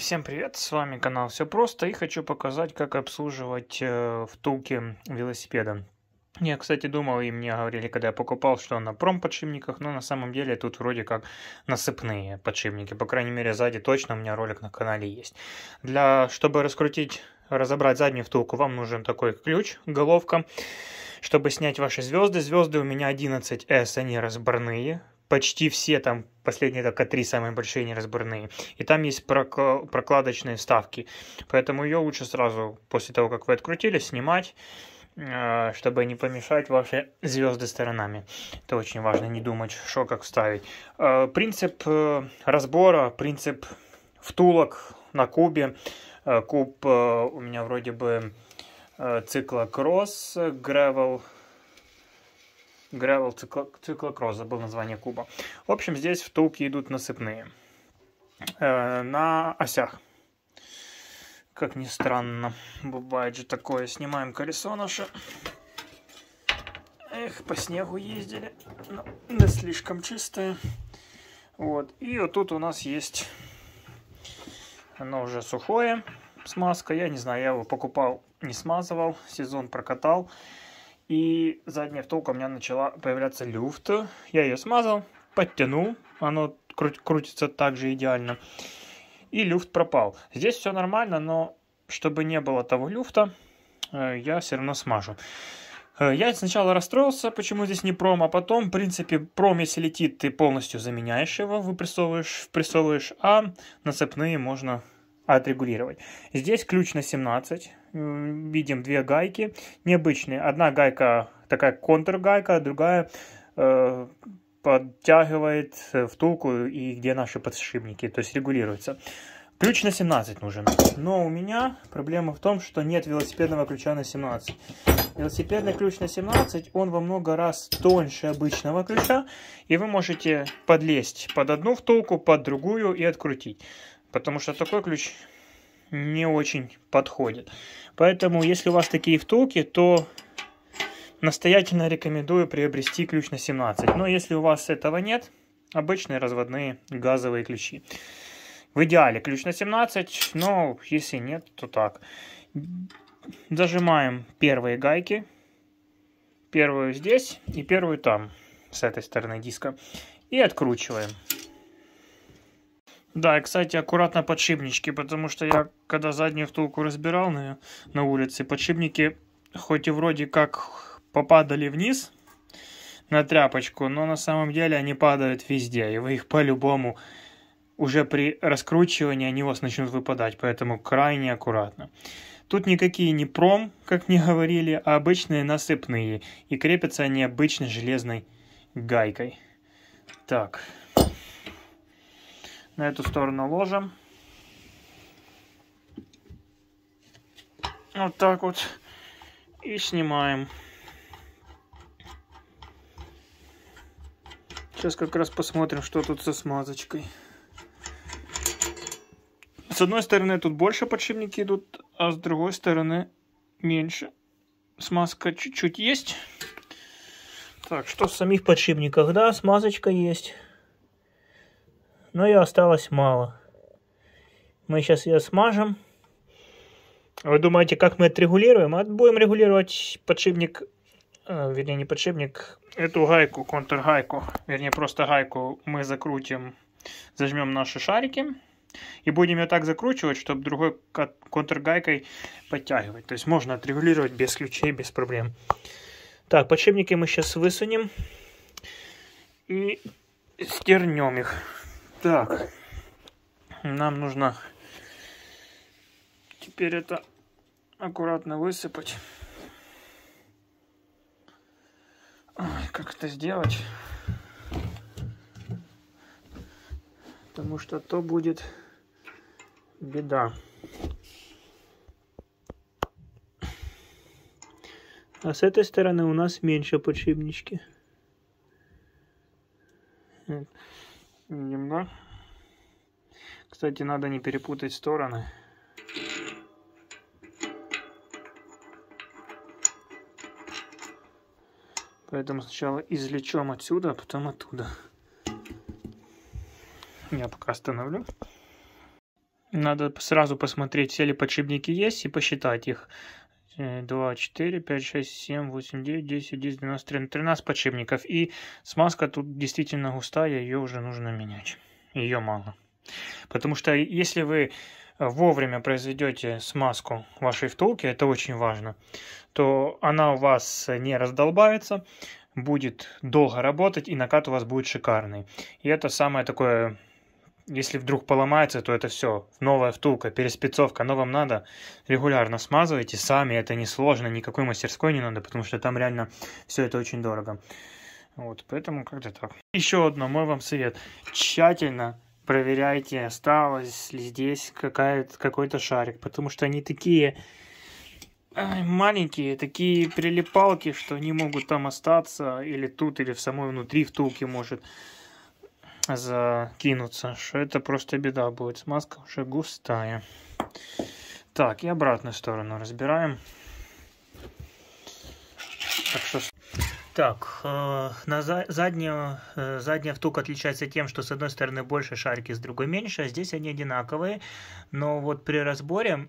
Всем привет, с вами канал Все Просто и хочу показать, как обслуживать э, втулки велосипеда. Я, кстати, думал, и мне говорили, когда я покупал, что на промподшипниках, но на самом деле тут вроде как насыпные подшипники. По крайней мере, сзади точно у меня ролик на канале есть. Для, чтобы раскрутить, разобрать заднюю втулку, вам нужен такой ключ, головка. Чтобы снять ваши звезды, звезды у меня 11S, они разборные, почти все там последние только три самые большие неразборные. И там есть прокладочные вставки Поэтому ее лучше сразу после того, как вы открутили, снимать э, чтобы не помешать ваши звезды сторонами. Это очень важно, не думать, что как вставить. Э, принцип э, разбора, принцип втулок на кубе. Куб у меня вроде бы цикла Cross Gravel Гравел циклокросс, забыл название куба. В общем, здесь втулки идут насыпные э, на осях. Как ни странно, бывает же такое. Снимаем колесо наше. Эх, по снегу ездили, но ну, да слишком чистое. Вот, и вот тут у нас есть, оно уже сухое, смазка. Я не знаю, я его покупал, не смазывал, сезон прокатал. И задняя втулка у меня начала появляться люфт. Я ее смазал, подтянул. Оно крутится также идеально. И люфт пропал. Здесь все нормально, но чтобы не было того люфта, э, я все равно смажу. Э, я сначала расстроился, почему здесь не пром, а потом, в принципе, пром, если летит, ты полностью заменяешь его, выпрессовываешь, впрессовываешь, а нацепные можно отрегулировать. Здесь ключ на 17, видим две гайки необычные. Одна гайка такая контргайка, другая э, подтягивает втулку и где наши подшипники, то есть регулируется. Ключ на 17 нужен. Но у меня проблема в том, что нет велосипедного ключа на 17. Велосипедный ключ на 17, он во много раз тоньше обычного ключа. И вы можете подлезть под одну втулку, под другую и открутить. Потому что такой ключ не очень подходит. Поэтому, если у вас такие втулки, то настоятельно рекомендую приобрести ключ на 17. Но если у вас этого нет, обычные разводные газовые ключи. В идеале ключ на 17, но если нет, то так. Зажимаем первые гайки. Первую здесь и первую там, с этой стороны диска. И откручиваем. Да, и, кстати, аккуратно подшипнички, потому что я, когда заднюю втулку разбирал на, на улице, подшипники хоть и вроде как попадали вниз на тряпочку, но на самом деле они падают везде, и вы их по-любому уже при раскручивании они у вас начнут выпадать, поэтому крайне аккуратно. Тут никакие не пром, как мне говорили, а обычные насыпные, и крепятся они обычной железной гайкой. Так, на эту сторону ложим. Вот так вот. И снимаем. Сейчас как раз посмотрим, что тут со смазочкой. С одной стороны тут больше подшипники идут, а с другой стороны меньше. Смазка чуть-чуть есть. Так, что в самих подшипниках? Да, смазочка есть но ее осталось мало. Мы сейчас ее смажем. А вы думаете, как мы отрегулируем? А будем регулировать подшипник, э, вернее не подшипник, эту гайку, контргайку, вернее просто гайку мы закрутим, зажмем наши шарики и будем ее так закручивать, чтобы другой контргайкой подтягивать. То есть можно отрегулировать без ключей, без проблем. Так, подшипники мы сейчас высунем и стернем их. Так, нам нужно теперь это аккуратно высыпать. Ой, как это сделать? Потому что то будет беда. А с этой стороны у нас меньше подшипнички. Немного. Кстати, надо не перепутать стороны. Поэтому сначала извлечем отсюда, а потом оттуда. Я пока остановлю. Надо сразу посмотреть, все ли подшипники есть и посчитать их. 2, 4, 5, 6, 7, 8, 9, 10, 10, 12, 13, 13 подшипников. И смазка тут действительно густая, ее уже нужно менять. Ее мало. Потому что если вы э, вовремя произведете смазку вашей втулки, это очень важно, то она у вас не раздолбается, будет долго работать и накат у вас будет шикарный. И это самое такое если вдруг поломается, то это все. Новая втулка, переспецовка, но вам надо регулярно смазывайте сами, это не сложно, никакой мастерской не надо, потому что там реально все это очень дорого. Вот, поэтому как-то так. Еще одно, мой вам совет. Тщательно проверяйте, осталось ли здесь какой-то шарик, потому что они такие маленькие, такие прилипалки, что они могут там остаться, или тут, или в самой внутри втулки может закинуться, что это просто беда будет. Смазка уже густая. Так, и обратную сторону разбираем. Так что... Так, э, на за заднюю, э, задняя втулка отличается тем, что с одной стороны больше шарики, с другой меньше, а здесь они одинаковые, но вот при разборе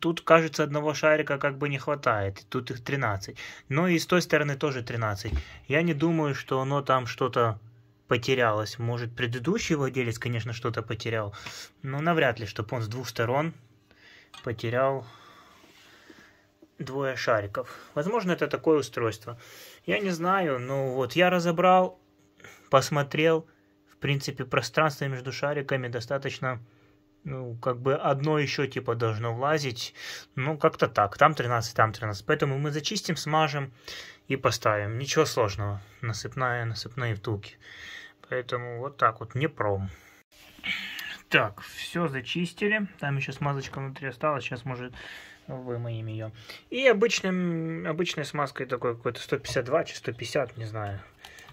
тут, кажется, одного шарика как бы не хватает. Тут их 13. Но и с той стороны тоже 13. Я не думаю, что оно там что-то потерялось. Может, предыдущий владелец, конечно, что-то потерял, но навряд ли, чтобы он с двух сторон потерял двое шариков. Возможно, это такое устройство. Я не знаю, но вот я разобрал, посмотрел. В принципе, пространство между шариками достаточно ну, как бы одно еще типа должно влазить, ну, как-то так, там 13, там 13, поэтому мы зачистим, смажем и поставим, ничего сложного, насыпная, насыпные втулки, поэтому вот так вот, не пром. Так, все зачистили, там еще смазочка внутри осталась, сейчас может вымоем ее. И обычным, обычной смазкой такой какой-то 152 или 150, не знаю.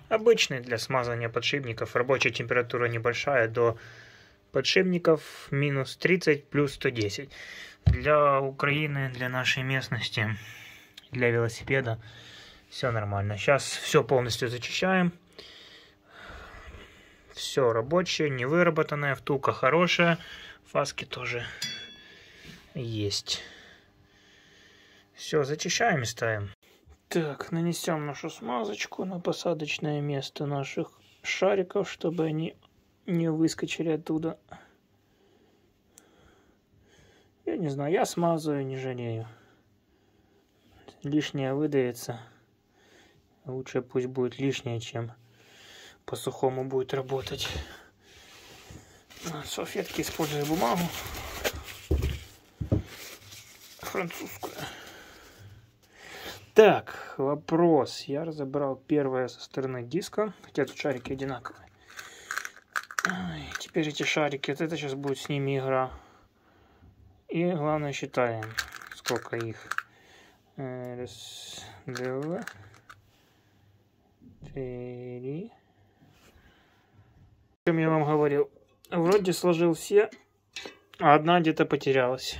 Обычный для смазывания подшипников, рабочая температура небольшая, до подшипников минус 30 плюс 110. Для Украины, для нашей местности, для велосипеда все нормально. Сейчас все полностью зачищаем. Все рабочее, не выработанная втулка хорошая, фаски тоже есть. Все, зачищаем и ставим. Так, нанесем нашу смазочку на посадочное место наших шариков, чтобы они не выскочили оттуда. Я не знаю, я смазываю, не жалею. Лишнее выдается. Лучше пусть будет лишнее, чем по-сухому будет работать. Салфетки использую бумагу французскую. Так, вопрос. Я разобрал первое со стороны диска, хотя тут шарики одинаковые теперь эти шарики, вот это сейчас будет с ними игра. И главное считаем, сколько их. Э, раз, два, три. Чем я вам говорил. Вроде сложил все, а одна где-то потерялась.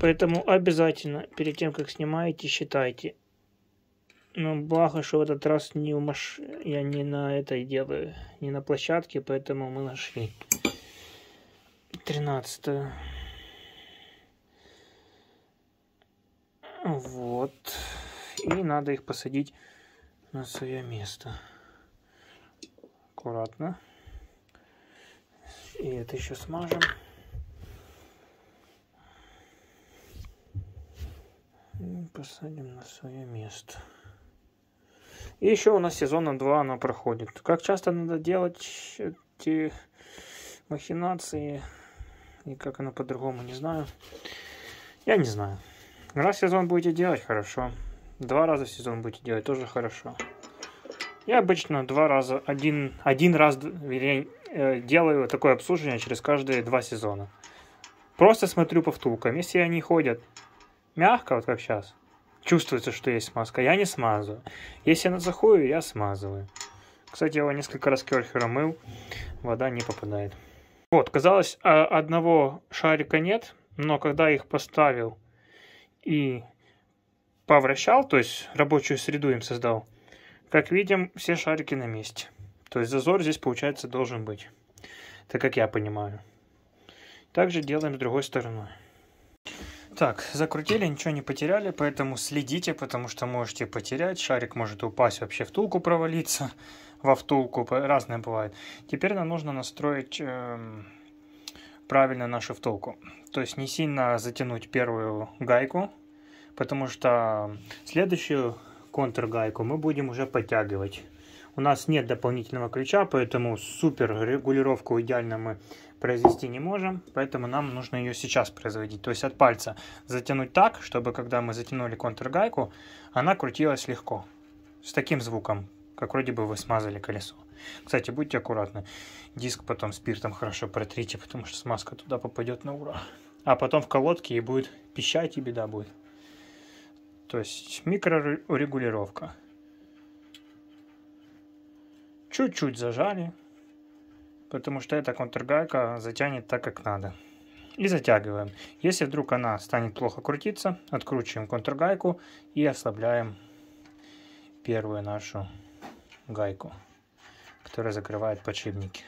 Поэтому обязательно перед тем, как снимаете, считайте. Ну, благо, что в этот раз не в маш... я не на этой делаю, не на площадке, поэтому мы нашли. 13. Вот. И надо их посадить на свое место. Аккуратно. И это еще смажем. посадим на свое место. И еще у нас сезона 2 она проходит. Как часто надо делать эти махинации? И как она по-другому, не знаю. Я не знаю. Раз сезон будете делать, хорошо. Два раза в сезон будете делать, тоже хорошо. Я обычно два раза, один, один раз э, делаю такое обслуживание через каждые два сезона. Просто смотрю по втулкам. Если они ходят мягко, вот как сейчас, чувствуется, что есть смазка. Я не смазываю. Если она захую, я смазываю. Кстати, я его несколько раз керхером мыл, вода не попадает. Вот, казалось, а, одного шарика нет, но когда их поставил и повращал, то есть рабочую среду им создал, как видим, все шарики на месте. То есть зазор здесь, получается, должен быть, так как я понимаю. Также делаем с другой стороны. Так, закрутили, ничего не потеряли, поэтому следите, потому что можете потерять. Шарик может упасть вообще в втулку провалиться, во втулку, разное бывает. Теперь нам нужно настроить э, правильно нашу втулку. То есть не сильно затянуть первую гайку, потому что следующую контргайку мы будем уже подтягивать. У нас нет дополнительного ключа, поэтому супер регулировку идеально мы произвести не можем, поэтому нам нужно ее сейчас производить. То есть от пальца затянуть так, чтобы когда мы затянули контргайку, она крутилась легко. С таким звуком, как вроде бы вы смазали колесо. Кстати, будьте аккуратны. Диск потом спиртом хорошо протрите, потому что смазка туда попадет на ура. А потом в колодке и будет пищать, и беда будет. То есть микрорегулировка. Чуть-чуть зажали, потому что эта контргайка затянет так, как надо. И затягиваем. Если вдруг она станет плохо крутиться, откручиваем контргайку и ослабляем первую нашу гайку, которая закрывает подшипники.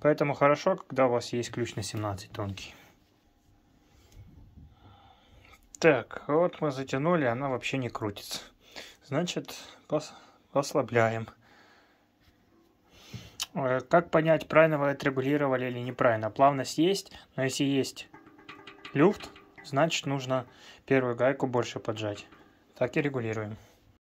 Поэтому хорошо, когда у вас есть ключ на 17 тонкий. Так, вот мы затянули, она вообще не крутится. Значит, пос ослабляем. Э, как понять, правильно вы отрегулировали или неправильно? Плавность есть, но если есть люфт, значит нужно первую гайку больше поджать. Так и регулируем.